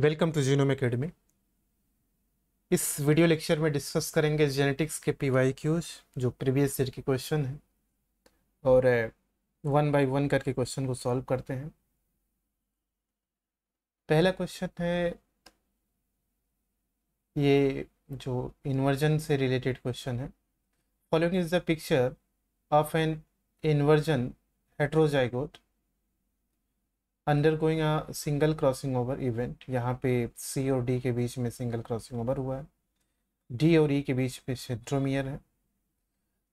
Welcome to Genome Academy इस video lecture में discuss करेंगे जेनेटिक्स के पी वाई क्यूज जो प्रीवियस ईयर के क्वेश्चन हैं और वन बाय वन करके क्वेश्चन को सॉल्व करते हैं पहला क्वेश्चन है ये जो इन्वर्जन से रिलेटेड क्वेश्चन है following is the picture of an inversion heterozygote undergoing a single crossing over event यहाँ पे सी और डी के बीच में सिंगल क्रॉसिंग ओवर हुआ है डी और ई e के बीच में सेंट्रोमियर है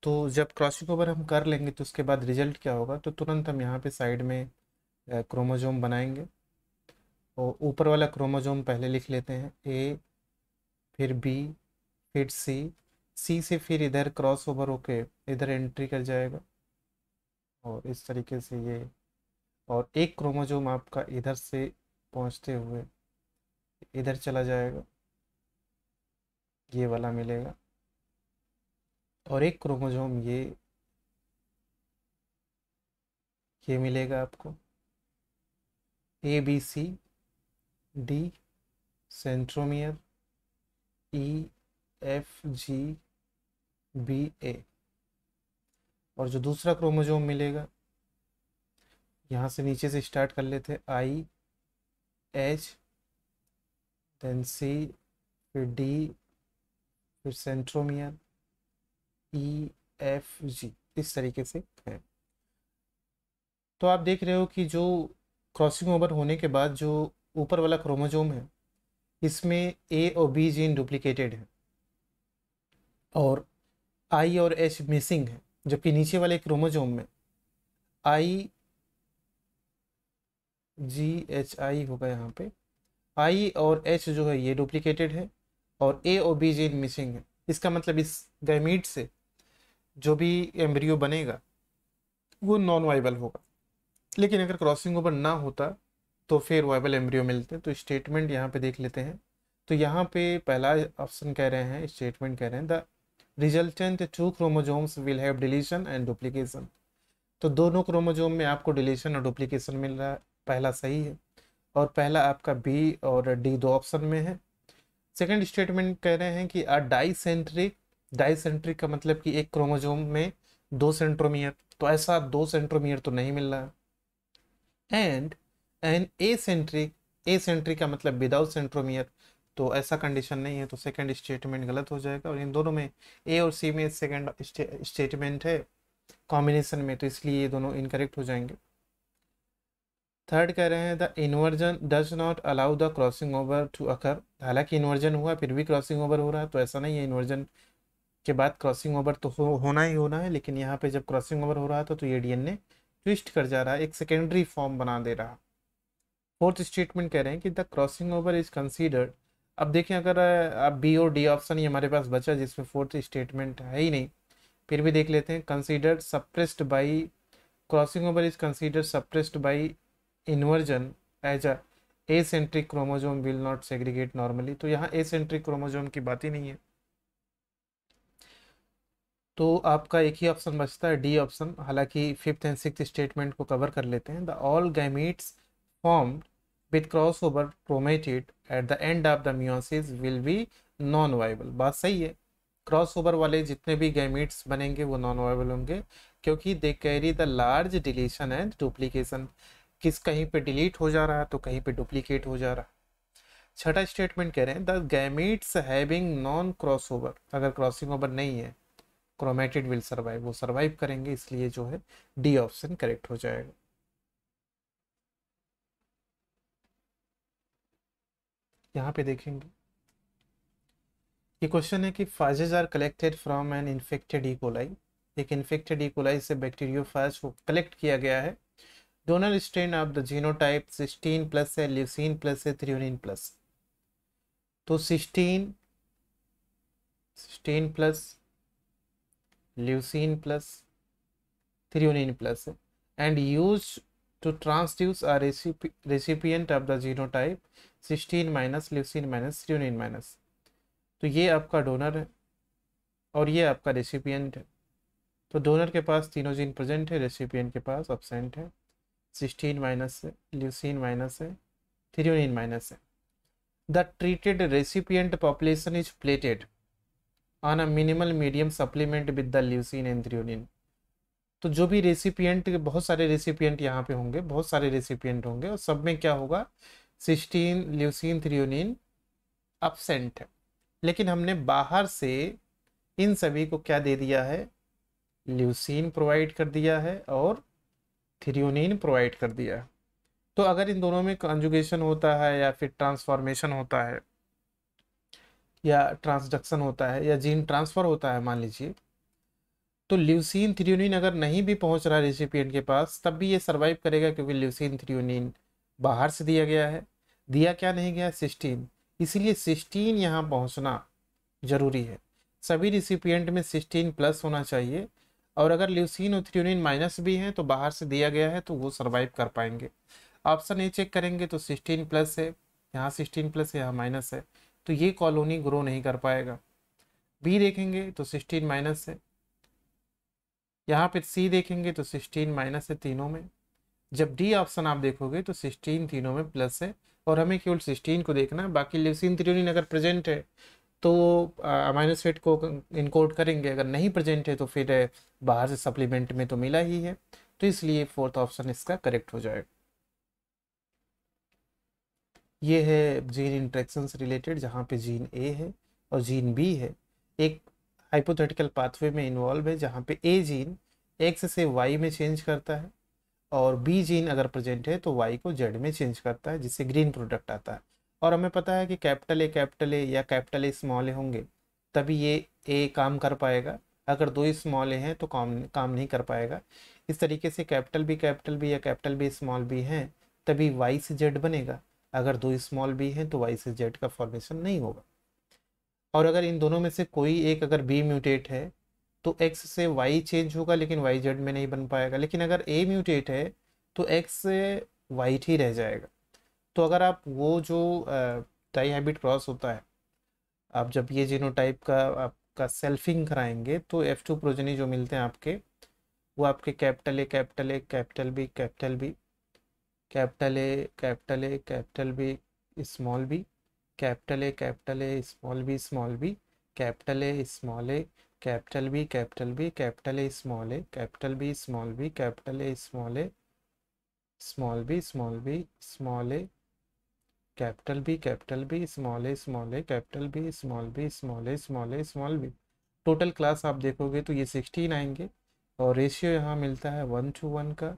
तो जब क्रॉसिंग ओवर हम कर लेंगे तो उसके बाद रिजल्ट क्या होगा तो तुरंत हम यहाँ पे साइड में क्रोमोजोम बनाएंगे और ऊपर वाला क्रोमोजोम पहले लिख लेते हैं ए फिर बी फिर सी सी से फिर इधर क्रॉस ओवर होके इधर एंट्री कर जाएगा और इस तरीके से ये और एक क्रोमोजोम आपका इधर से पहुंचते हुए इधर चला जाएगा ये वाला मिलेगा और एक क्रोमोजोम ये ये मिलेगा आपको A B C D centromere E F G B A और जो दूसरा क्रोमोजोम मिलेगा यहाँ से नीचे से स्टार्ट कर लेते आई एच देन सी फिर डी फिर सेंट्रोमियर ई एफ जी इस तरीके से है तो आप देख रहे हो कि जो क्रॉसिंग ओवर होने के बाद जो ऊपर वाला क्रोमोजोम है इसमें ए और बी जीन डुप्लीकेटेड है और आई और एच मिसिंग है जबकि नीचे वाले क्रोमोजोम में आई जी एच आई होगा यहाँ पे आई और एच जो है ये डुप्लीकेटेड है और ए और बी जीन मिसिंग है इसका मतलब इस गैमीट से जो भी एम्ब्रियो बनेगा वो नॉन वाइबल होगा लेकिन अगर क्रॉसिंग ओवर ना होता तो फिर वाइबल एम्ब्रियो मिलते तो स्टेटमेंट यहाँ पे देख लेते हैं तो यहाँ पे पहला ऑप्शन कह रहे हैं स्टेटमेंट कह रहे हैं the resultant two chromosomes will have deletion and duplication तो दोनों क्रोमोजोम में आपको डिलीशन और डुप्लीकेशन मिल रहा है पहला सही है और पहला आपका बी और डी दो ऑप्शन में है सेकंड स्टेटमेंट कह रहे हैं कि अ डाई सेंट्रिक का मतलब कि एक क्रोमोजोम में दो सेंट्रोमियर तो ऐसा दो सेंट्रोमियर तो नहीं मिल रहा and an acentric acentric का मतलब विदाउट सेंट्रोमियर तो ऐसा कंडीशन नहीं है तो सेकंड स्टेटमेंट गलत हो जाएगा और इन दोनों में ए और सी में सेकंड स्टेटमेंट है कॉम्बिनेशन में तो इसलिए ये दोनों इनकरेक्ट हो जाएंगे थर्ड कह रहे हैं the inversion does not allow the crossing over to occur हालांकि इन्वर्जन हुआ फिर भी क्रॉसिंग ओवर हो रहा है तो ऐसा नहीं है इन्वर्जन के बाद क्रॉसिंग ओवर तो हो, होना ही होना है लेकिन यहाँ पे जब क्रॉसिंग ओवर हो रहा था तो ये ने ट्विस्ट कर जा रहा है एक सेकेंडरी फॉर्म बना दे रहा फोर्थ स्टेटमेंट कह रहे हैं कि the crossing over is considered अब देखें अगर अब बी और डी ऑप्शन ही हमारे पास बचा जिसमें फोर्थ स्टेटमेंट है ही नहीं फिर भी देख लेते हैं considered suppressed by crossing over is considered suppressed by inversion as a acentric chromosome will not segregate normally तो यहाँ ए सेंट्रिक क्रोमोजोम की बात ही नहीं है तो आपका एक ही ऑप्शन बचता है डी ऑप्शन हालांकि फिफ्थ एंड सिक्स स्टेटमेंट को कवर कर लेते हैं the all gametes form with cross over chromatid at the end of the meiosis will be non viable बात सही है क्रॉस ओवर वाले जितने भी गैमिट्स बनेंगे वो नॉन वाइबल होंगे क्योंकि they carry the large deletion and duplication किस कहीं पे डिलीट हो जा रहा है तो कहीं पे डुप्लीकेट हो जा रहा है छठा स्टेटमेंट कह रहे हैं the gametes having non cross over अगर क्रॉसिंग ओवर नहीं है क्रोमेटेड विल सर्वाइव वो सर्वाइव करेंगे इसलिए जो है डी ऑप्शन करेक्ट हो जाएगा यहाँ पे देखेंगे ये क्वेश्चन है कि phages are collected from an infected E coli एक इन्फेक्टेड इकोलाई e. से बैक्टीरियो फाज को कलेक्ट किया गया है Clonal strain of the genotype 16 plus है leucine plus है threonine plus तो 16 16 plus leucine plus threonine plus है and used to transduce a recipient of the genotype 16 minus leucine minus threonine minus तो ये आपका डोनर है और ये आपका रेसिपिएंट है तो डोनर के पास तीनों जीन प्रेजेंट है रेसिपिएंट के पास अब्सेंट है सिक्सटीन माइनस है ल्यूसिन माइनस है थ्रियोनिन माइनस है the treated recipient population is plated on a minimal medium supplement with the leucine and threonine तो जो भी रेसिपियंट बहुत सारे रेसिपियंट यहाँ पे होंगे बहुत सारे रेसिपियंट होंगे और सब में क्या होगा सिक्सटीन ल्यूसिन थ्रियोनिन अपसेंट है लेकिन हमने बाहर से इन सभी को क्या दे दिया है ल्यूसिन प्रोवाइड कर दिया है और थ्रियोनिन प्रोवाइड कर दिया तो अगर इन दोनों में कंजुगेशन होता है या फिर ट्रांसफॉर्मेशन होता है या ट्रांसडक्शन होता है या जीन ट्रांसफ़र होता है मान लीजिए तो ल्यूसिन थ्रियोनिन अगर नहीं भी पहुंच रहा रेसिपिएंट के पास तब भी ये सर्वाइव करेगा क्योंकि ल्यूसिन थ्रियोनिन बाहर से दिया गया है दिया क्या नहीं गया सिस्टीन इसीलिए सिस्टीन यहाँ पहुँचना ज़रूरी है सभी रिसिपियंट में सिस्टीन प्लस होना चाहिए और अगर ल्यूसिन और थ्रियोनिन माइनस भी हैं तो बाहर से दिया गया है तो वो सर्वाइव कर पाएंगे ऑप्शन ए चेक करेंगे तो सिक्सटीन प्लस है यहाँ सिक्सटीन प्लस है यहाँ माइनस है तो ये कॉलोनी ग्रो नहीं कर पाएगा बी देखेंगे तो सिक्सटीन माइनस है यहाँ पे सी देखेंगे तो सिक्सटीन माइनस है तीनों में जब डी ऑप्शन आप देखोगे तो सिक्सटीन तीनों में प्लस है और हमें केवल सिक्सटीन को देखना है बाकी लिवसिन त्रियोनिन अगर प्रेजेंट है तो अमाइनो एसिड को इनकोड करेंगे अगर नहीं प्रेजेंट है तो फिर बाहर से सप्लीमेंट में तो मिला ही है तो इसलिए फोर्थ ऑप्शन इसका करेक्ट हो जाएगा ये है जीन इंट्रेक्शन से रिलेटेड जहाँ पे जीन ए है और जीन बी है एक हाइपोथेटिकल पाथवे में इन्वॉल्व है जहाँ पे ए जीन एक्स से वाई में चेंज करता है और बी जीन अगर प्रेजेंट है तो वाई को जेड में चेंज करता है जिससे ग्रीन प्रोडक्ट आता है और हमें पता है कि कैपिटल ए कैपिटल ए या कैपिटल ए स्मॉल ए होंगे तभी ये ए काम कर पाएगा अगर दो ही स्मॉल ए हैं तो काम काम नहीं कर पाएगा इस तरीके से कैपिटल बी कैपिटल बी या कैपिटल बी स्मॉल बी हैं तभी वाई से जेड बनेगा अगर दो स्मॉल बी हैं तो वाई से जेड का फॉर्मेशन नहीं होगा और अगर इन दोनों में से कोई एक अगर बी म्यूटेट है तो एक्स से वाई चेंज होगा लेकिन वाई जेड में नहीं बन पाएगा लेकिन अगर ए म्यूटेट है तो एक्स से वाइट ही रह जाएगा तो अगर आप वो जो टाई हैबिट क्रॉस होता है आप जब ये जीनो टाइप का आपका सेल्फिंग कराएंगे तो एफ टू प्रोजनी जो मिलते हैं आपके वो आपके capital A capital A capital B capital B capital A capital A capital B small B capital A capital A small B small B capital A small A capital B capital B capital A small A capital B small B capital A small A small B small B small A capital B capital B small A small A capital B small B small A small A small B total class आप देखोगे तो ये sixteen आएंगे और ratio यहाँ मिलता है one two one का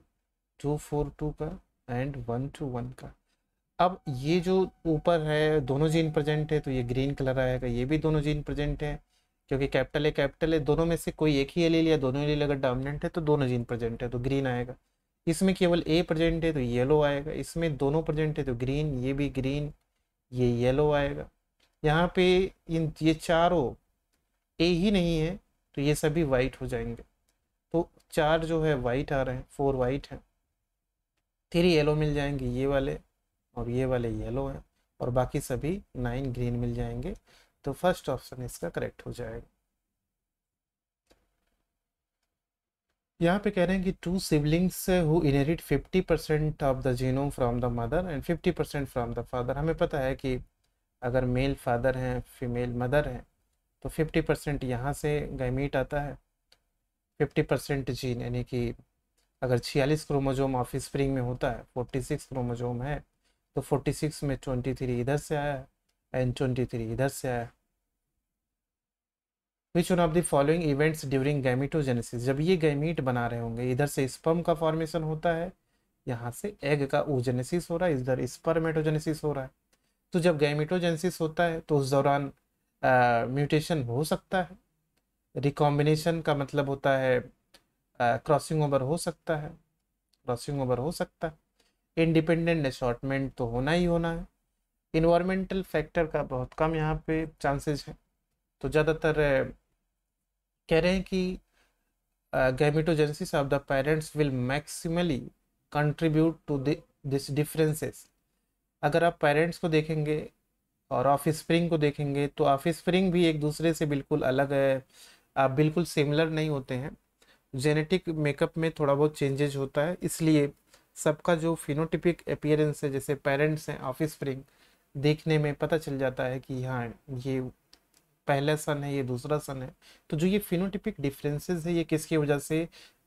टू फोर टू का एंड वन टू वन का अब ये जो ऊपर है दोनों जीन प्रेजेंट है तो ये ग्रीन कलर आएगा ये भी दोनों जीन प्रेजेंट है क्योंकि कैपिटल है कैपिटल है दोनों में से कोई एक ही एलील या दोनों एलील अगर डोमिनेंट है तो दोनों जीन प्रेजेंट है तो ग्रीन आएगा इसमें केवल ए प्रेजेंट है तो येलो आएगा इसमें दोनों प्रेजेंट है तो ग्रीन ये भी ग्रीन ये येलो आएगा यहाँ पे इन ये चारों ए ही नहीं है तो ये सभी वाइट हो जाएंगे तो चार जो है वाइट आ रहे हैं फोर वाइट हैं थ्री येलो मिल जाएंगे ये वाले और ये वाले येलो हैं और बाकी सभी नाइन ग्रीन मिल जाएंगे तो फर्स्ट ऑप्शन इसका करेक्ट हो जाएगा यहाँ पे कह रहे हैं कि two siblings who inherit 50 percent of the genome from the mother and 50 percent from the father हमें पता है कि अगर मेल फादर हैं फीमेल मदर हैं तो 50 परसेंट यहाँ से गैमीट आता है 50 परसेंट जीन यानी कि अगर 46 क्रोमोजोम ऑफ स्प्रिंग में होता है 46 क्रोमोजोम है तो 46 में 23 इधर से आया है एंड 23 इधर से आया है which one of the following events during gametogenesis जब ये गैमीट बना रहे होंगे इधर से स्पर्म का फॉर्मेशन होता है यहाँ से एग का ओजेनेसिस हो रहा है इधर स्पर्मेटोजेनेसिस हो रहा है तो जब गैमिटोजेनेसिस होता है तो उस दौरान म्यूटेशन हो सकता है रिकॉम्बिनेशन का मतलब होता है क्रॉसिंग ओवर हो सकता है क्रॉसिंग ओवर हो सकता है इंडिपेंडेंट एशॉर्टमेंट तो होना ही होना है इन्वायरमेंटल फैक्टर का बहुत कम यहाँ पे चांसेस है तो ज़्यादातर कह रहे हैं कि gametogenesis of the parents will maximally contribute to this differences अगर आप पेरेंट्स को देखेंगे और ऑफ स्प्रिंग को देखेंगे तो ऑफ स्प्रिंग भी एक दूसरे से बिल्कुल अलग है आप बिल्कुल सिमिलर नहीं होते हैं जेनेटिक मेकअप में थोड़ा बहुत चेंजेज होता है इसलिए सबका जो फिनोटिपिक अपियरेंस है जैसे पेरेंट्स हैं ऑफ स्प्रिंग देखने में पता चल जाता है कि हाँ ये पहला सन है ये दूसरा सन है तो जो ये फिनोटिपिक डिफरेंसेस है ये किसकी वजह से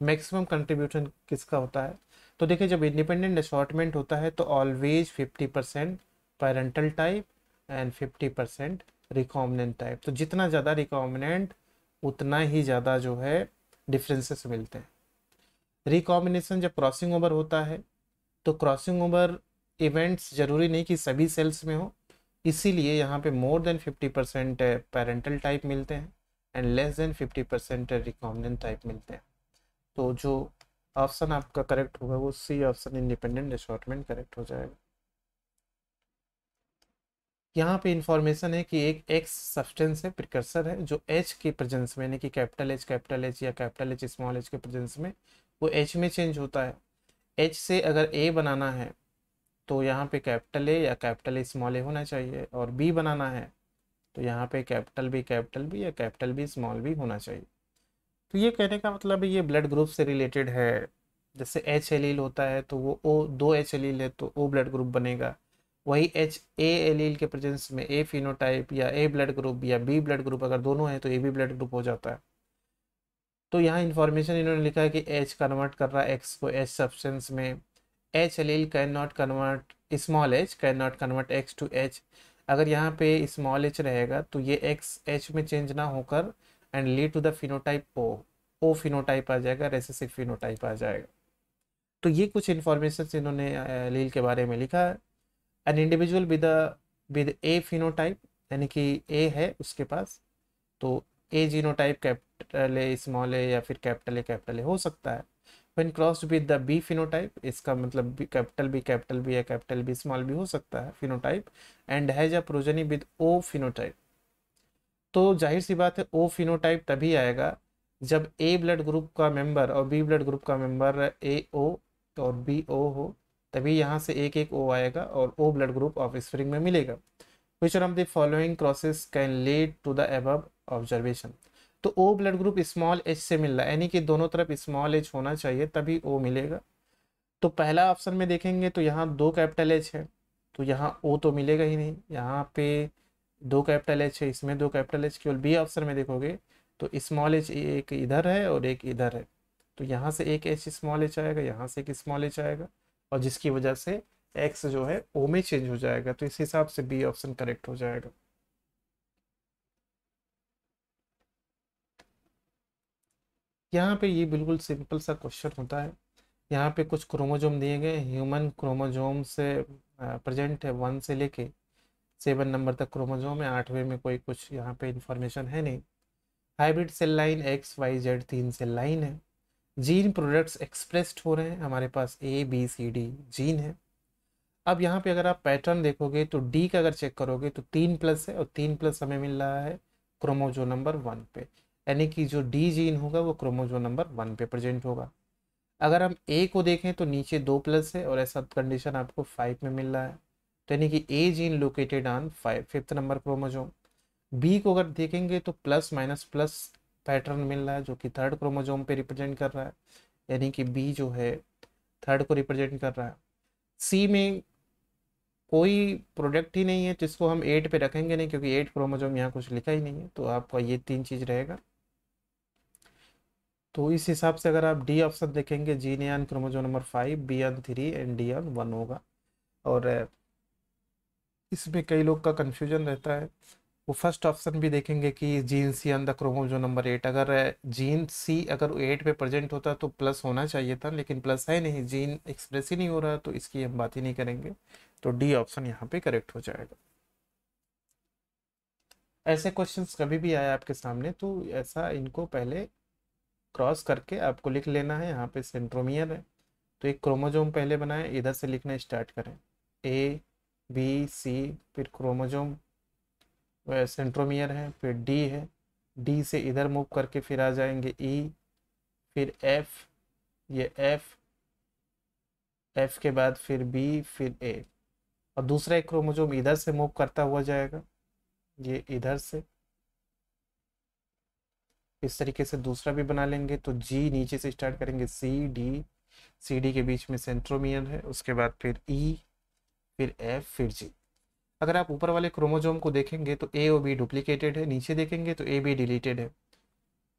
मैक्सिमम कंट्रीब्यूशन किसका होता है तो देखिए जब इंडिपेंडेंट असॉटमेंट होता है तो always fifty percent parental type and fifty percent recombinant type तो जितना ज़्यादा रिकॉमिनेंट उतना ही ज़्यादा जो है डिफरेंसेस मिलते हैं रिकॉम्बिनेशन जब क्रॉसिंग ओवर होता है तो क्रॉसिंग ओवर इवेंट्स ज़रूरी नहीं कि सभी सेल्स में हो इसीलिए यहाँ पे more than 50 percent parental type मिलते हैं and less than 50 percent recombinant type मिलते हैं तो जो ऑप्शन आपका करेक्ट होगा वो C option independent assortment correct हो जाएगा यहाँ पे इंफॉर्मेशन है कि एक एक्स सब्सटेंस है प्रिकर्सर है जो एच के प्रेजेंस में यानी कि कैपिटल एच कैपिटल एच या कैपिटल एच स्मॉल एच के प्रेजेंस में वो एच में चेंज होता है एच से अगर ए बनाना है तो यहाँ पे कैपिटल ए या कैपिटल ए स्मॉल ए होना चाहिए और बी बनाना है तो यहाँ पे कैपिटल बी कैपिटल बी या कैपिटल बी स्मॉल बी होना चाहिए तो ये कहने का मतलब ये ब्लड ग्रुप से रिलेटेड है जैसे एच एलील होता है तो वो ओ दो एच एलील है तो ओ ब्लड ग्रुप बनेगा वही एच ए एलील के प्रेजेंस में ए फिनोटाइप या ए ब्लड ग्रुप या बी ब्लड ग्रुप अगर दोनों हैं तो ए बी ब्लड ग्रुप हो जाता है तो यहाँ इन्फॉर्मेशन इन्होंने लिखा है कि एच कन्वर्ट कर रहा है एक्स को एच सब्सटेंस में H L can not convert small H can not convert X to H अगर यहाँ पे स्मॉल एच रहेगा तो ये एक्स एच में चेंज ना होकर and lead to the phenotype O O phenotype आ जाएगा रेसेसिव फिनोटाइप आ जाएगा तो ये कुछ इन्फॉर्मेशन इन्होंने लील के बारे में लिखा है an individual with with A phenotype यानी कि ए है उसके पास तो A genotype capital A small A या फिर कैपिटल ए कैपिटल ए हो सकता है when cross with the B phenotype इसका मतलब B capital B capital B या कैपिटल बी स्मॉल B हो सकता है phenotype and has a progeny with O phenotype तो जाहिर सी बात है ओ फिनोटाइप तभी आएगा जब ए ब्लड ग्रुप का मेंबर और बी ब्लड ग्रुप का मेंबर ए ओ और बी ओ हो तभी यहाँ से एक एक ओ आएगा और O blood group offspring में मिलेगा which are of the following process can lead to the above observation तो O blood group small H से मिल रहा है यानी कि दोनों तरफ स्मॉल एच होना चाहिए तभी ओ मिलेगा तो पहला ऑप्शन में देखेंगे तो यहाँ दो कैपिटल एच है तो यहाँ ओ तो मिलेगा ही नहीं यहाँ पे दो कैपिटल एच है इसमें दो कैपिटल एच केवल बी ऑप्शन में देखोगे तो स्मॉल एच एक इधर है और एक इधर है तो यहाँ से एक एच स्मॉल एच आएगा यहाँ से एक स्मॉल एच आएगा और जिसकी वजह से एक्स जो है ओ में चेंज हो जाएगा तो इस हिसाब से बी ऑप्शन करेक्ट हो जाएगा यहाँ पे ये बिल्कुल सिंपल सा क्वेश्चन होता है यहाँ पे कुछ क्रोमोजोम दिए गए ह्यूमन क्रोमोजोम से प्रेजेंट है वन से लेके सेवन नंबर तक क्रोमोजोम है आठवें में कोई कुछ यहाँ पे इंफॉर्मेशन है नहीं hybrid cell line X Y Z तीन सेल लाइन है जीन प्रोडक्ट्स एक्सप्रेस्ड हो रहे हैं हमारे पास A B C D gene है अब यहाँ पे अगर आप पैटर्न देखोगे तो डी का अगर चेक करोगे तो तीन प्लस है और तीन प्लस हमें मिल रहा है क्रोमोजो नंबर वन पे यानी कि जो डी जीन होगा वो क्रोमोजोम नंबर वन पे प्रेजेंट होगा अगर हम ए को देखें तो नीचे दो प्लस है और ऐसा कंडीशन आपको फाइव में मिल रहा है तो यानी कि A gene located on five fifth number chromosome B को अगर देखेंगे तो प्लस माइनस प्लस पैटर्न मिल रहा है जो कि थर्ड क्रोमोजोम पे रिप्रेजेंट कर रहा है यानी कि बी जो है थर्ड को रिप्रेजेंट कर रहा है सी में कोई प्रोडक्ट ही नहीं है जिसको हम एट पे रखेंगे नहीं क्योंकि एट क्रोमोजोम यहाँ कुछ लिखा ही नहीं है तो आपका ये तीन चीज़ रहेगा तो इस हिसाब से अगर आप डी ऑप्शन देखेंगे gene on chromosome number five B on three D on one वन होगा और इसमें कई लोग का कन्फ्यूजन रहता है वो फर्स्ट ऑप्शन भी देखेंगे कि gene C on the chromosome number eight अगर जीन सी अगर एट पे प्रेजेंट होता तो प्लस होना चाहिए था लेकिन प्लस है नहीं जीन एक्सप्रेस ही नहीं हो रहा तो इसकी हम बात ही नहीं करेंगे तो डी ऑप्शन यहाँ पे करेक्ट हो जाएगा ऐसे क्वेश्चंस कभी भी आए आपके सामने तो ऐसा इनको पहले क्रॉस करके आपको लिख लेना है यहाँ पे सेंट्रोमियर है तो एक क्रोमोजोम पहले बनाएं इधर से लिखना स्टार्ट करें ए बी सी फिर क्रोमोजोम सेंट्रोमियर है फिर डी है डी से इधर मूव करके फिर आ जाएंगे ई e, फिर एफ ये एफ एफ के बाद फिर बी फिर ए और दूसरा एक क्रोमोजोम इधर से मूव करता हुआ जाएगा ये इधर से इस तरीके से दूसरा भी बना लेंगे तो जी नीचे से स्टार्ट करेंगे सी डी सी डी के बीच में सेंट्रोमियर है उसके बाद फिर ई e, फिर एफ फिर जी अगर आप ऊपर वाले क्रोमोजोम को देखेंगे तो ए और बी डुप्लीकेटेड है नीचे देखेंगे तो ए बी डिलीटेड है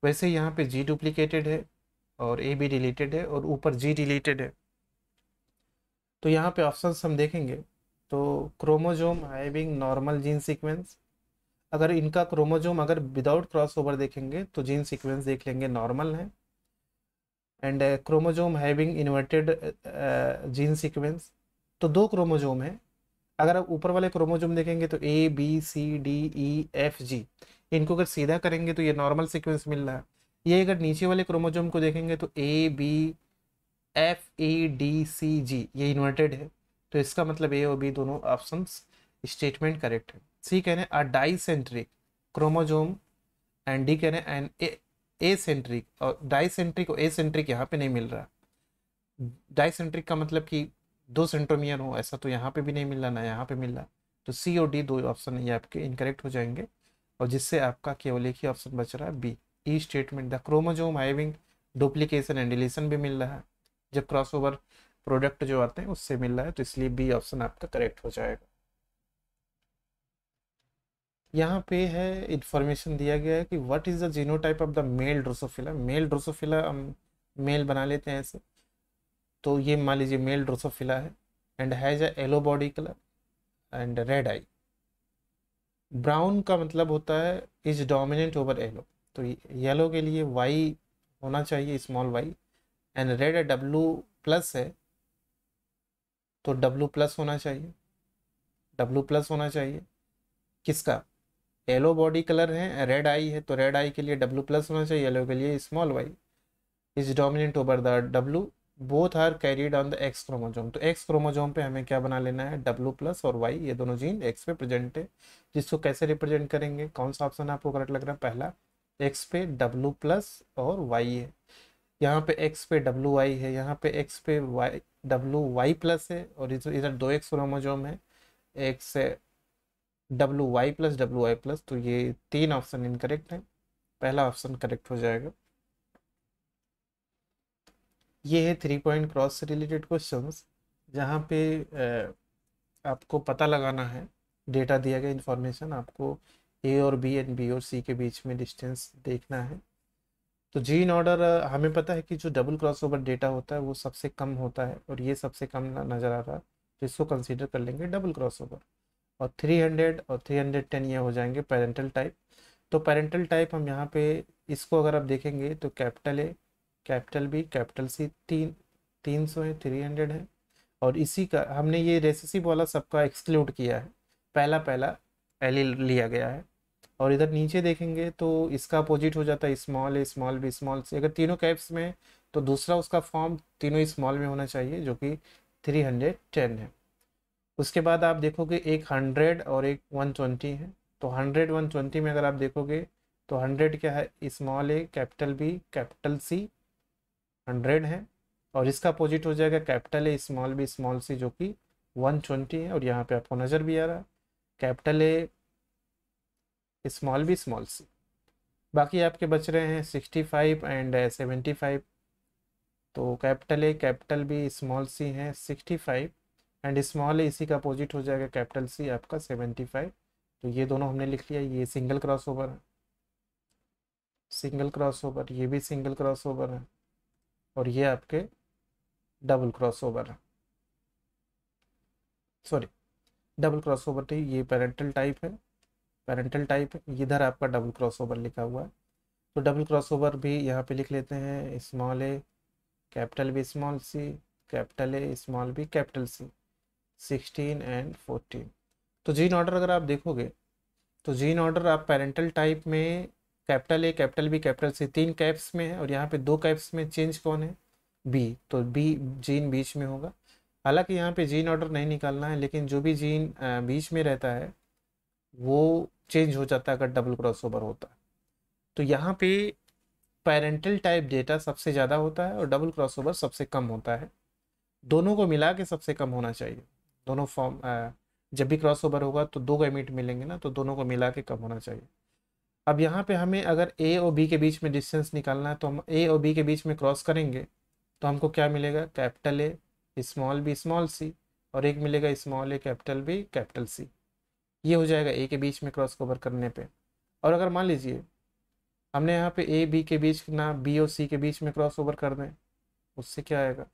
वैसे यहाँ पे जी डुप्लीकेटेड है और ए बी डिलीटेड है और ऊपर जी डिलीटेड है तो यहाँ पे ऑप्शन हम देखेंगे तो chromosome having normal gene sequence अगर इनका क्रोमोजोम अगर विदाउट क्रॉस ओवर देखेंगे तो जीन सीक्वेंस देख लेंगे नॉर्मल है and chromosome having inverted gene sequence तो दो क्रोमोजोम है अगर आप ऊपर वाले क्रोमोजोम देखेंगे तो A B C D E F G इनको अगर सीधा करेंगे तो ये नॉर्मल सीक्वेंस मिल रहा है ये अगर नीचे वाले क्रोमोजोम को देखेंगे तो A B F E D C G ये इन्वर्टेड है तो इसका मतलब ए और बी दोनों ऑप्शन स्टेटमेंट करेक्ट है सी कह रहे हैं a dicentric chromosome and D कह रहे हैं एन सेंट्रिक और डाइसेंट्रिक और ए सेंट्रिक यहाँ पे नहीं मिल रहा डाइसेंट्रिक का मतलब कि दो सेंट्रोमियर हो ऐसा तो यहाँ पे भी नहीं मिल रहा ना यहाँ पे मिल रहा तो सी और डी दो ऑप्शन ये आपके इनकरेक्ट हो जाएंगे और जिससे आपका केवल एक ही ऑप्शन बच रहा है B E statement the chromosome having duplication and deletion भी मिल रहा है जब क्रॉसओवर प्रोडक्ट जो आते हैं उससे मिल रहा है तो इसलिए बी ऑप्शन आपका करेक्ट हो जाएगा यहाँ पे है इन्फॉर्मेशन दिया गया है कि what is the genotype of the male Drosophila male Drosophila हम मेल बना लेते हैं ऐसे तो ये मान लीजिए मेल ड्रोसोफिला है and has a yellow body colour and red eye brown का मतलब होता है इज डोमिनेंट ओवर येलो तो येलो के लिए वाई होना चाहिए small Y and red W plus है तो डब्लू प्लस होना चाहिए डब्लू प्लस होना चाहिए किसका येलो बॉडी कलर है रेड आई है तो रेड आई के लिए डब्लू प्लस होना चाहिए येलो के लिए small Y is dominant over the W both are carried on the X chromosome तो एक्स क्रोमोजोम पे हमें क्या बना लेना है डब्लू प्लस और वाई ये दोनों जीन एक्स पे प्रेजेंट है जिसको कैसे रिप्रेजेंट करेंगे कौन सा ऑप्शन आपको करेक्ट लग रहा है पहला एक्स पे डब्लू प्लस और वाई है यहाँ पे एक्स पे डब्लू वाई है यहाँ पे एक्स पे वाई डब्लू वाई प्लस है और इधर दो एक्स क्रोमोजोम है X W Y plus W Y plus तो ये तीन ऑप्शन इनकरेक्ट है पहला ऑप्शन करेक्ट हो जाएगा ये है थ्री पॉइंट क्रॉस से रिलेटेड क्वेश्चन जहाँ पे आपको पता लगाना है डेटा दिया गया इन्फॉर्मेशन आपको ए और बी एंड बी और सी के बीच में डिस्टेंस देखना है तो जी इन ऑर्डर हमें पता है कि जो डबल क्रॉस ओवर डेटा होता है वो सबसे कम होता है और ये सबसे कम नज़र आ रहा है तो इसको कंसिडर कर लेंगे डबल क्रॉस ओवर और 300 और 310 ये हो जाएंगे पेरेंटल टाइप तो पेरेंटल टाइप हम यहाँ पे इसको अगर आप देखेंगे तो capital A capital B capital C तीन तीन सौ है थ्री हंड्रेड है और इसी का हमने ये रेसिसिव वाला सबका एक्सक्लूड किया है पहला पहला एल e लिया गया है और इधर नीचे देखेंगे तो इसका अपोजिट हो जाता है small A small B small C अगर तीनों कैप्स में तो दूसरा उसका फॉर्म तीनों स्मॉल में होना चाहिए जो कि थ्री हंड्रेड टेन है उसके बाद आप देखोगे एक हंड्रेड और एक वन ट्वेंटी है तो हंड्रेड वन ट्वेंटी में अगर आप देखोगे तो हंड्रेड क्या है small A capital B capital C hundred है और इसका अपोजिट हो जाएगा capital A small B small C जो कि वन ट्वेंटी है और यहाँ पे आपको नज़र भी आ रहा है capital A small B small C बाकी आपके बच रहे हैं sixty five and seventy five तो capital A capital B small C हैं सिक्सटी फाइव एंड स्मॉल इसी का अपोजिट हो जाएगा कैपिटल सी आपका सेवेंटी फाइव तो ये दोनों हमने लिख लिया ये सिंगल क्रॉस ओवर है सिंगल क्रॉस ओवर ये भी सिंगल क्रॉस ओवर है और ये आपके डबल क्रॉस ओवर है सॉरी डबल क्रॉस ओवर नहीं ये पेरेंटल टाइप है पेरेंटल टाइप इधर आपका डबल क्रॉस ओवर लिखा हुआ है तो डबल क्रॉस ओवर भी यहाँ पे लिख लेते हैं small A capital B small C capital A small B capital C sixteen and fourteen तो जीन ऑर्डर अगर आप देखोगे तो जीन ऑर्डर आप पेरेंटल टाइप में capital A capital B capital C तीन कैप्स में है और यहाँ पे दो कैप्स में चेंज कौन है बी तो बी जीन बीच में होगा हालांकि यहाँ पे जीन ऑर्डर नहीं निकालना है लेकिन जो भी जीन बीच में रहता है वो चेंज हो जाता है अगर डबल क्रॉस ओवर होता है तो यहाँ पे पेरेंटल टाइप डेटा सबसे ज़्यादा होता है और डबल क्रॉस ओवर सबसे कम होता है दोनों को मिला के सबसे कम होना चाहिए दोनों फॉर्म जब भी क्रॉस ओवर होगा तो दो गैमिट मिलेंगे ना तो दोनों को मिला के कम होना चाहिए अब यहाँ पे हमें अगर ए और बी के बीच में डिस्टेंस निकालना है तो हम ए और बी के बीच में क्रॉस करेंगे तो हमको क्या मिलेगा capital A small B small C और एक मिलेगा small A capital B capital C ये हो जाएगा ए के बीच में क्रॉस ओवर करने पे और अगर मान लीजिए हमने यहाँ पे ए बी के बीच ना बी और सी के बीच में क्रॉस ओवर कर दें उससे क्या आएगा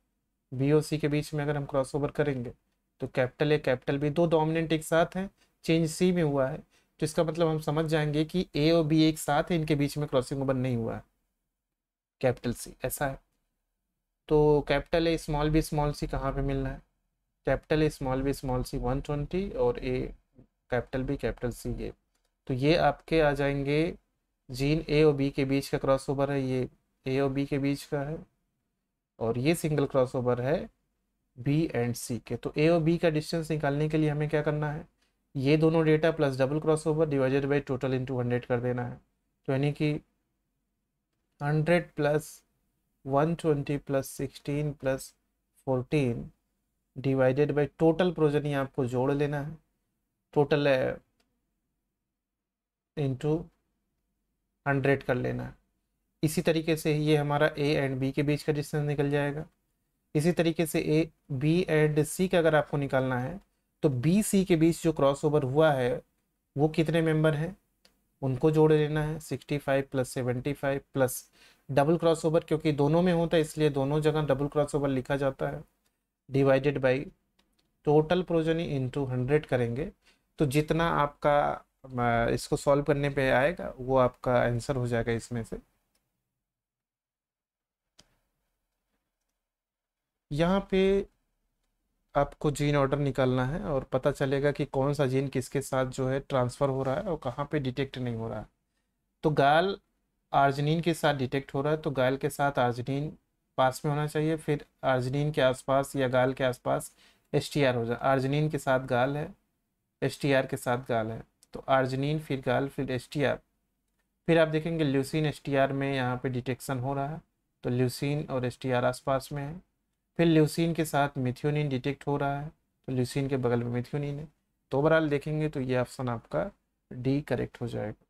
बी और सी के बीच में अगर हम क्रॉस ओवर करेंगे तो कैपिटल ए कैपिटल बी दो डोमिनेंट एक साथ हैं चेंज सी में हुआ है तो इसका मतलब हम समझ जाएंगे कि ए और बी एक साथ है इनके बीच में क्रॉसिंग ओवर नहीं हुआ है कैपिटल सी ऐसा है तो capital A small B small C कहाँ पे मिलना है capital A small B small C 120 और A capital B capital C ये तो ये आपके आ जाएंगे जीन ए और बी के बीच का ओवर है ये ए और बी के बीच का है और ये सिंगल ओवर है बी एंड सी के तो ए और बी का डिस्टेंस निकालने के लिए हमें क्या करना है ये दोनों data plus double cross over divided by total into hundred कर देना है तो यानी कि hundred plus one twenty plus sixteen plus fourteen divided by total progeny आपको जोड़ लेना है टोटल इंटू हंड्रेड कर लेना है इसी तरीके से ये हमारा ए एंड बी के बीच का डिस्टेंस निकल जाएगा इसी तरीके से ए बी एंड सी का अगर आपको निकालना है तो बी सी के बीच जो क्रॉसओवर हुआ है वो कितने मेंबर हैं उनको जोड़ लेना है 65 प्लस 75 प्लस डबल क्रॉसओवर क्योंकि दोनों में होता है इसलिए दोनों जगह डबल क्रॉसओवर लिखा जाता है divided by total progeny two hundred करेंगे तो जितना आपका इसको सॉल्व करने पे आएगा वो आपका आंसर हो जाएगा इसमें से यहाँ पे आपको जीन ऑर्डर निकालना है और पता चलेगा कि कौन सा जीन किसके साथ जो है ट्रांसफ़र हो रहा है और कहाँ पे डिटेक्ट नहीं हो रहा है तो गाल आर्जनिन के साथ डिटेक्ट हो रहा है तो गाल के साथ आर्जनिन पास में होना चाहिए फिर आर्जनिन के आसपास या गाल के आसपास एस हो जाए आर्जनिन के साथ गाल है एस के साथ गाल है तो आर्जनिन फिर गाल फिर एस फिर आप देखेंगे ल्यूसिन एस में यहाँ पर डिटेक्शन हो रहा है तो ल्यूसिन और एस आसपास में है फिर ल्यूसिन के साथ मिथ्योनिन डिटेक्ट हो रहा है तो ल्यूसिन के बगल में मिथ्योनिन है तो ओवरऑल देखेंगे तो ये ऑप्शन आपका डी करेक्ट हो जाएगा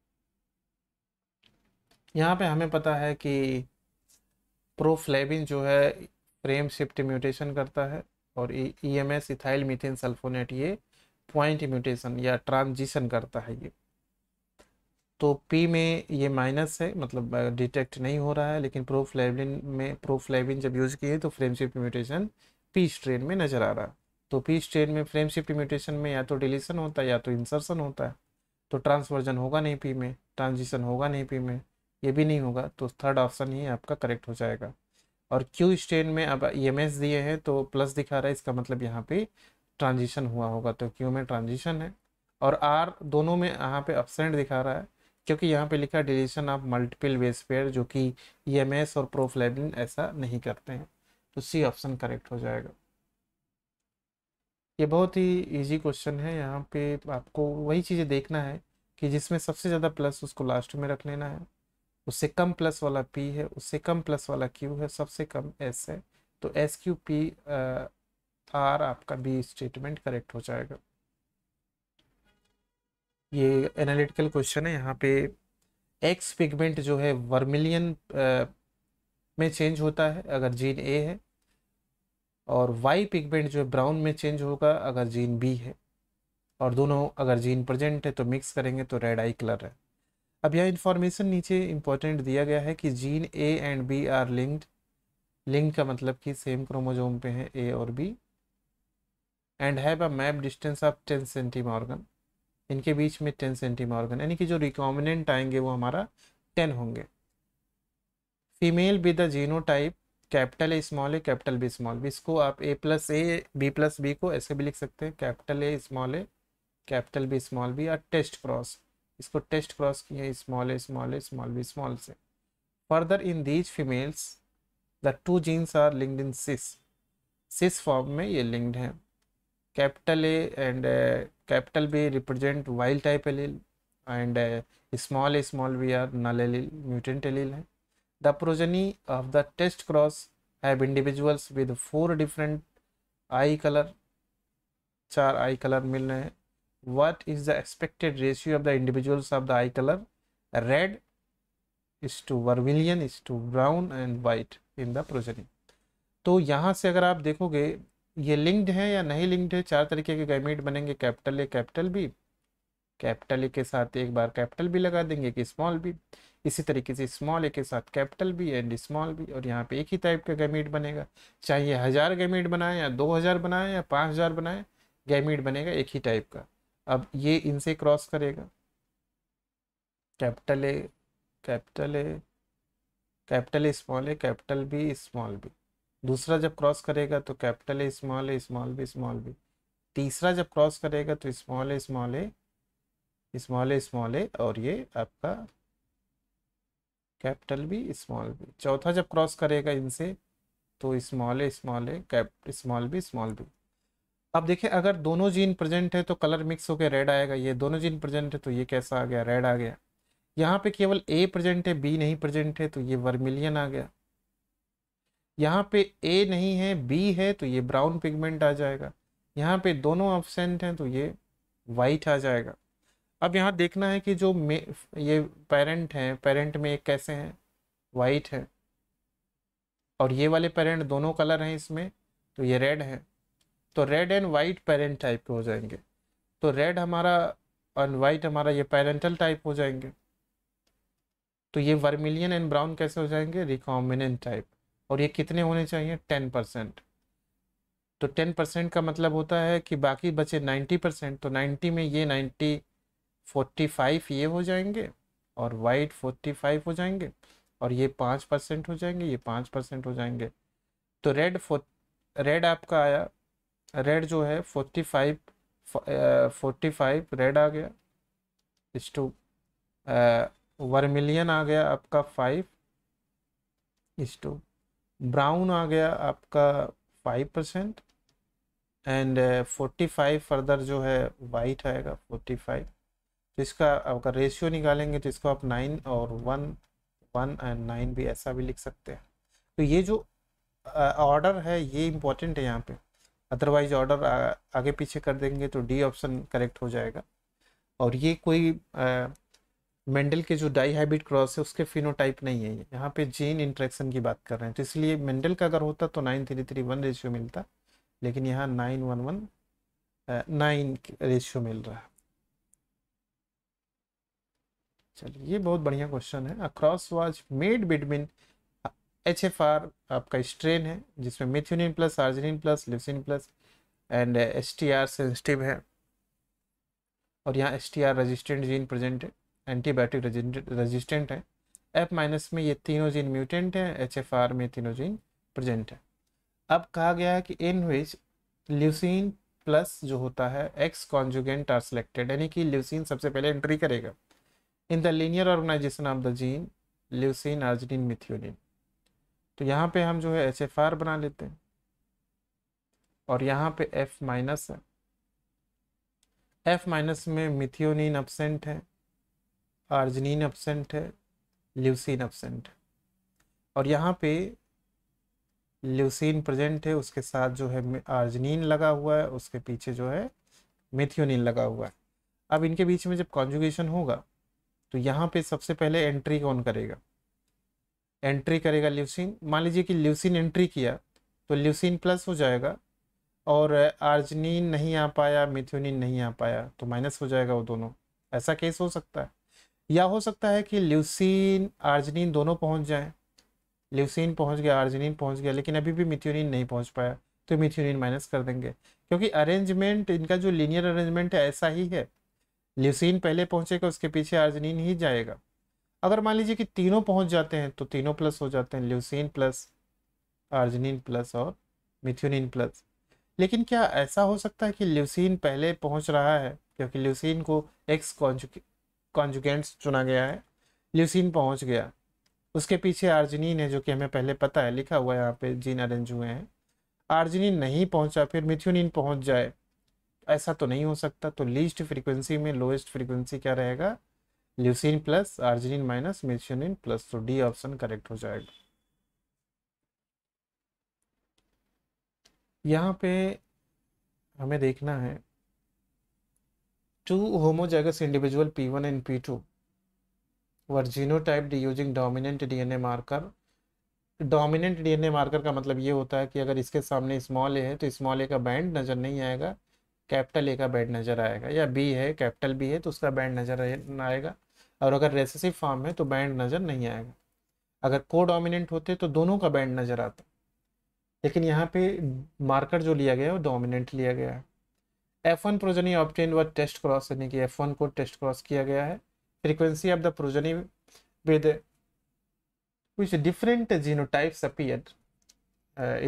यहाँ पे हमें पता है कि प्रोफ्लेबिन जो है फ्रेम शिफ्ट म्यूटेशन करता है और E M S ethyl methane sulfonate ये पॉइंट म्यूटेशन या ट्रांजिशन करता है ये तो पी में ये माइनस है मतलब डिटेक्ट नहीं हो रहा है लेकिन प्रोफ्लेविन में प्रोफ्लेविन जब यूज़ किए तो frame shift mutation P strain में नज़र आ रहा है तो पी स्ट्रेन में फ्रेम शिफ्ट म्यूटेशन में या तो डिलीशन होता है या तो इंसर्सन होता है तो ट्रांसवर्जन होगा नहीं पी में ट्रांजिशन होगा नहीं पी में ये भी नहीं होगा तो थर्ड ऑप्शन ही आपका करेक्ट हो जाएगा और क्यू स्ट्रेन में अब ई e दिए हैं तो प्लस दिखा रहा है इसका मतलब यहाँ पे ट्रांजिशन हुआ होगा तो क्यू में ट्रांजिशन है और आर दोनों में यहाँ पे अपसेंट दिखा रहा है क्योंकि यहाँ पे लिखा डिलीशन ऑफ मल्टीपल वेस्टफेयर पेयर जो कि ई e और प्रोफ्लेबिन ऐसा नहीं करते हैं तो सी ऑप्शन करेक्ट हो जाएगा ये बहुत ही इजी क्वेश्चन है यहाँ पे आपको वही चीज़ें देखना है कि जिसमें सबसे ज़्यादा प्लस उसको लास्ट में रख लेना है उससे कम प्लस वाला पी है उससे कम प्लस वाला क्यू है सबसे कम एस है तो एस क्यू पी आर आपका बी स्टेटमेंट करेक्ट हो जाएगा ये एनालिटिकल क्वेश्चन है यहाँ पे एक्स पिगमेंट जो है वर्मिलियन में चेंज होता है अगर जीन ए है और वाई पिगमेंट जो है ब्राउन में चेंज होगा अगर जीन बी है और दोनों अगर जीन प्रेजेंट है तो मिक्स करेंगे तो रेड आई कलर है अब यह इन्फॉर्मेशन नीचे इंपॉर्टेंट दिया गया है कि gene A and B are linked link का मतलब कि सेम क्रोमोजोम पे है ए और B and have a map distance of ten centimorgan इनके बीच में टेन सेंटीम ऑर्गन यानी कि जो रिकॉमिनेंट आएंगे वो हमारा टेन होंगे female with the genotype capital A small A capital B small B इसको आप A plus A B plus B को ऐसे भी लिख सकते हैं capital A small A capital B small B या टेस्ट क्रॉस इसको टेस्ट क्रॉस किए small A small A small B small से further in these females the two genes are linked in cis cis form में ये linked हैं capital A and uh, capital B represent wild type allele and uh, small a small b are null allele mutant allele है the progeny of the test cross have individuals with four different eye color चार आई colour मिल रहे हैं what is the expected ratio of the individuals of the eye color red is to vermilion is to brown and white in the progeny तो यहाँ से अगर आप देखोगे ये लिंक्ड है या नहीं लिंक्ड है चार तरीके के गैमेट बनेंगे capital A capital B capital A के साथ एक बार कैपिटल बी लगा देंगे एक स्मॉल बी इसी तरीके से स्मॉल ए के साथ capital B and small B और यहाँ पे एक ही टाइप का गैमेट बनेगा चाहे हज़ार गैमेट बनाए या दो हज़ार बनाए या पाँच हज़ार बनाए गैमेट बनेगा एक ही टाइप का अब ये इनसे क्रॉस करेगा capital A capital A capital small A capital B small B दूसरा जब क्रॉस करेगा तो capital A small A small B small B तीसरा जब क्रॉस करेगा तो small A small A small A small A और ये आपका कैपिटल बी स्मॉल बी चौथा जब क्रॉस करेगा इनसे तो small A small A cap small B small B अब देखिए अगर दोनों जीन प्रेजेंट है तो कलर मिक्स होकर रेड आएगा ये दोनों जीन प्रेजेंट है तो ये कैसा आ गया रेड आ गया यहाँ पे केवल ए प्रेजेंट है बी नहीं प्रेजेंट है तो ये वर्मिलियन आ गया यहाँ पे ए नहीं है बी है तो ये ब्राउन पिगमेंट आ जाएगा यहाँ पे दोनों ऑप्शेंट हैं तो ये वाइट आ जाएगा अब यहाँ देखना है कि जो मे ये पेरेंट हैं पेरेंट में एक कैसे हैं वाइट है और ये वाले पेरेंट दोनों कलर हैं इसमें तो ये रेड है तो red and white parent type के हो जाएंगे तो रेड हमारा एंड वाइट हमारा ये पेरेंटल टाइप हो जाएंगे तो ये वर्मिलियन एंड ब्राउन कैसे हो जाएंगे रिकॉम्बिनेंट टाइप और ये कितने होने चाहिए टेन परसेंट तो टेन परसेंट का मतलब होता है कि बाकी बचे नाइन्टी परसेंट तो नाइन्टी में ये नाइन्टी फोर्टी फाइव ये हो जाएंगे और वाइट फोर्टी फाइव हो जाएंगे और ये पाँच परसेंट हो जाएंगे ये पाँच परसेंट हो जाएंगे तो रेड फो रेड आपका आया रेड जो है forty five forty five red आ गया इस टू वर्मिलियन आ गया आपका फाइव इस टू ब्राउन आ गया आपका five percent and forty five further जो है वाइट आएगा फोर्टी फाइव तो इसका आपका रेशियो निकालेंगे तो इसको आप नाइन और वन वन एंड नाइन भी ऐसा भी लिख सकते हैं तो ये जो ऑर्डर uh, है ये इम्पोर्टेंट है यहाँ पे अदरवाइज ऑर्डर आगे पीछे कर देंगे तो डी ऑप्शन करेक्ट हो जाएगा और ये कोई uh, मेंडल के जो डाई हाइब्रिड क्रॉस है उसके फिनोटाइप नहीं है यहाँ पे जीन इंट्रैक्शन की बात कर रहे हैं तो इसलिए मेंडल का अगर होता तो nine three three one ratio मिलता लेकिन यहाँ nine one one nine ratio मिल रहा है चलिए ये बहुत बढ़िया क्वेश्चन है across was made between H F R आपका स्ट्रेन है जिसमें methionine plus arginine plus leucine plus and S T R sensitive है और यहाँ S T R resistant gene present है एंटीबायोटिक रेजिस्टेंट है एफ माइनस में ये तीनों जीन म्यूटेंट है एच एफ आर में तीनों जीन प्रेजेंट है अब कहा गया है कि इन विच ल्यूसिन प्लस जो होता है एक्स कॉन्जुगेंट आर सिलेक्टेड यानी कि ल्यूसिन सबसे पहले एंट्री करेगा in the linear organization of the gene leucine arginine methionine तो यहाँ पे हम जो है एच एफ आर बना लेते हैं और यहाँ पे एफ माइनस है एफ माइनस में मिथियोनिन अपसेंट है आर्जनीन एबसेंट है ल्यूसिन एबसेंट है और यहाँ पे ल्यूसिन प्रेजेंट है उसके साथ जो है आर्जनिन लगा हुआ है उसके पीछे जो है मेथियोनिन लगा हुआ है अब इनके बीच में जब कॉन्जुगेशन होगा तो यहाँ पे सबसे पहले एंट्री कौन करेगा एंट्री करेगा ल्यूसिन मान लीजिए कि ल्यूसिन एंट्री किया तो ल्यूसिन प्लस हो जाएगा और आर्जनिन नहीं आ पाया मिथ्योनिन नहीं आ पाया तो माइनस हो जाएगा वो दोनों ऐसा केस हो सकता है या हो सकता है कि ल्यूसिन आर्जिनिन दोनों पहुंच जाएं ल्यूसिन पहुंच गया आर्जिनिन पहुंच गया लेकिन अभी भी मिथ्योनिन नहीं पहुंच पाया तो मिथ्योनिन माइनस कर देंगे क्योंकि अरेंजमेंट इनका जो लीनियर अरेंजमेंट है ऐसा ही है ल्यूसिन पहले पहुंचेगा उसके पीछे आर्जिनिन ही जाएगा अगर मान लीजिए कि तीनों पहुँच जाते हैं तो तीनों प्लस हो जाते हैं ल्यूसिन प्लस आर्जिनिन प्लस और मिथ्योनिन प्लस लेकिन क्या ऐसा हो सकता है कि ल्यूसिन पहले पहुँच रहा है क्योंकि ल्यूसिन को एक्स कॉन्जुकेट कॉन्जुगेंट्स चुना गया है ल्यूसिन पहुंच गया उसके पीछे आर्जिनिन है जो कि हमें पहले पता है लिखा हुआ है यहाँ पे जीन अरेंज हुए हैं आर्जिनिन नहीं पहुंचा फिर मिथ्योनिन पहुंच जाए ऐसा तो नहीं हो सकता तो लीस्ट फ्रीक्वेंसी में लोएस्ट फ्रीक्वेंसी क्या रहेगा leucine plus arginine minus methionine plus तो डी ऑप्शन करेक्ट हो जाएगा यहाँ पे हमें देखना है Two homozygous individual P1 and P2 were genotyped using dominant DNA marker. Dominant DNA marker का मतलब ये होता है कि अगर इसके सामने स्मॉल ए है तो स्मॉल ए का बैंड नज़र नहीं आएगा कैपिटल ए का बैंड नज़र आएगा या बी है कैपिटल बी है तो उसका बैंड नज़र आएगा और अगर रेसेसिव फॉर्म है तो बैंड नज़र नहीं आएगा अगर को डोमिनेंट होते तो दोनों का बैंड नज़र आता लेकिन यहाँ पे मार्कर जो लिया गया है वो डोमिनेंट लिया गया है एफ वन प्रोजनी ऑप्टेन व टेस्ट क्रॉस यानी कि वन को टेस्ट क्रॉस किया गया है frequency of the progeny with कुछ different types appear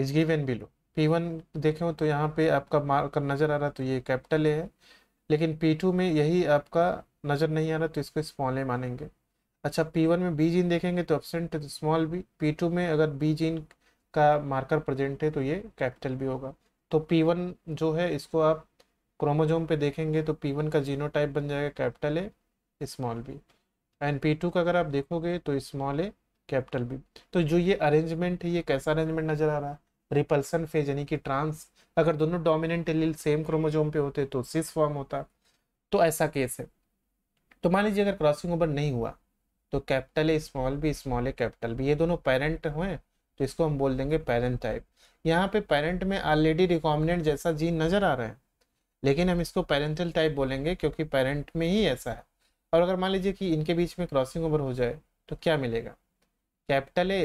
is given below P one देखें तो यहाँ पे आपका मार्कर नज़र आ रहा तो ये कैपिटल ए है लेकिन पी टू में यही आपका नज़र नहीं आ रहा तो इसको स्मॉल ए मानेंगे अच्छा पी वन में बी जीन देखेंगे तो absent small B P two में अगर बी जीन का मार्कर प्रेजेंट है तो ये कैपिटल भी होगा तो पी वन जो है इसको आप क्रोमोजोम पे देखेंगे तो पी वन का जीनोटाइप बन जाएगा capital A small B and P two का अगर आप देखोगे तो स्मॉल ए कैपिटल बी तो जो ये अरेंजमेंट है ये कैसा अरेंजमेंट नजर आ रहा है रिपल्सन फेज यानी कि ट्रांस अगर दोनों डोमिनेंट एलील सेम क्रोमोजोम पे होते तो सिस फॉर्म होता तो ऐसा केस है तो मान लीजिए अगर क्रॉसिंग ओवर नहीं हुआ तो capital A small B small A capital B ये दोनों पेरेंट हुए तो इसको हम बोल देंगे पेरेंट टाइप यहाँ पे पेरेंट में ऑलरेडी रिकॉमिनेंट जैसा जीन नजर आ रहा है लेकिन हम इसको पेरेंटल टाइप बोलेंगे क्योंकि पेरेंट में ही ऐसा है और अगर मान लीजिए कि इनके बीच में क्रॉसिंग ओवर हो जाए तो क्या मिलेगा कैपिटल ए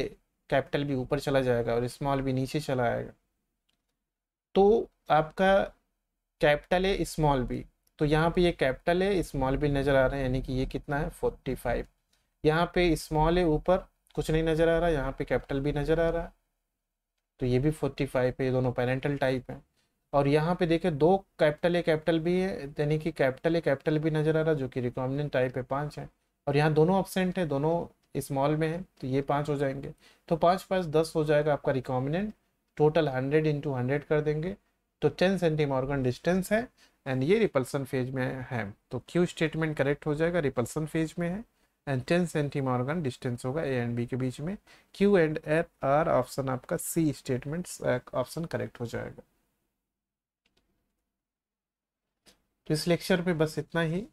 कैपिटल भी ऊपर चला जाएगा और स्मॉल भी नीचे चला आएगा तो आपका कैपिटल ए स्मॉल बी तो यहाँ पे ये कैपिटल है स्मॉल बी नज़र आ रहे हैं यानी कि ये कितना है फोर्टी फाइव यहाँ पे स्मॉल है ऊपर कुछ नहीं नज़र आ रहा यहाँ पे कैपिटल बी नज़र आ रहा है तो ये भी फोर्टी फाइव है ये दोनों पेरेंटल टाइप हैं और यहाँ पे देखिए दो कैपिटल ए कैपिटल भी है यानी कि कैपिटल ए कैपिटल भी नज़र आ रहा है जो कि रिकॉमिनेंट टाइप है पाँच है और यहाँ दोनों ऑप्शेंट है दोनों स्मॉल में है तो ये पाँच हो जाएंगे तो पाँच पाँच दस हो जाएगा आपका recombinant total hundred into hundred कर देंगे तो टेन सेंटीमॉर्गन डिस्टेंस है एंड ये रिपल्सन फेज में है तो क्यू स्टेटमेंट करेक्ट हो जाएगा रिपल्सन फेज में है एंड टेन सेंटीमॉर्गन डिस्टेंस होगा ए एंड बी के बीच में क्यू एंड आर ऑप्शन आपका सी स्टेटमेंट ऑप्शन करेक्ट हो जाएगा तो इस लेक्चर में बस इतना ही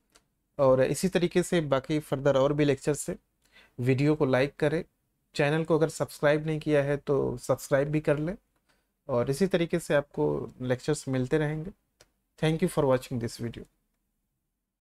और इसी तरीके से बाकी फर्दर और भी लेक्चर से वीडियो को लाइक करें चैनल को अगर सब्सक्राइब नहीं किया है तो सब्सक्राइब भी कर लें और इसी तरीके से आपको लेक्चर्स मिलते रहेंगे thank you for watching this video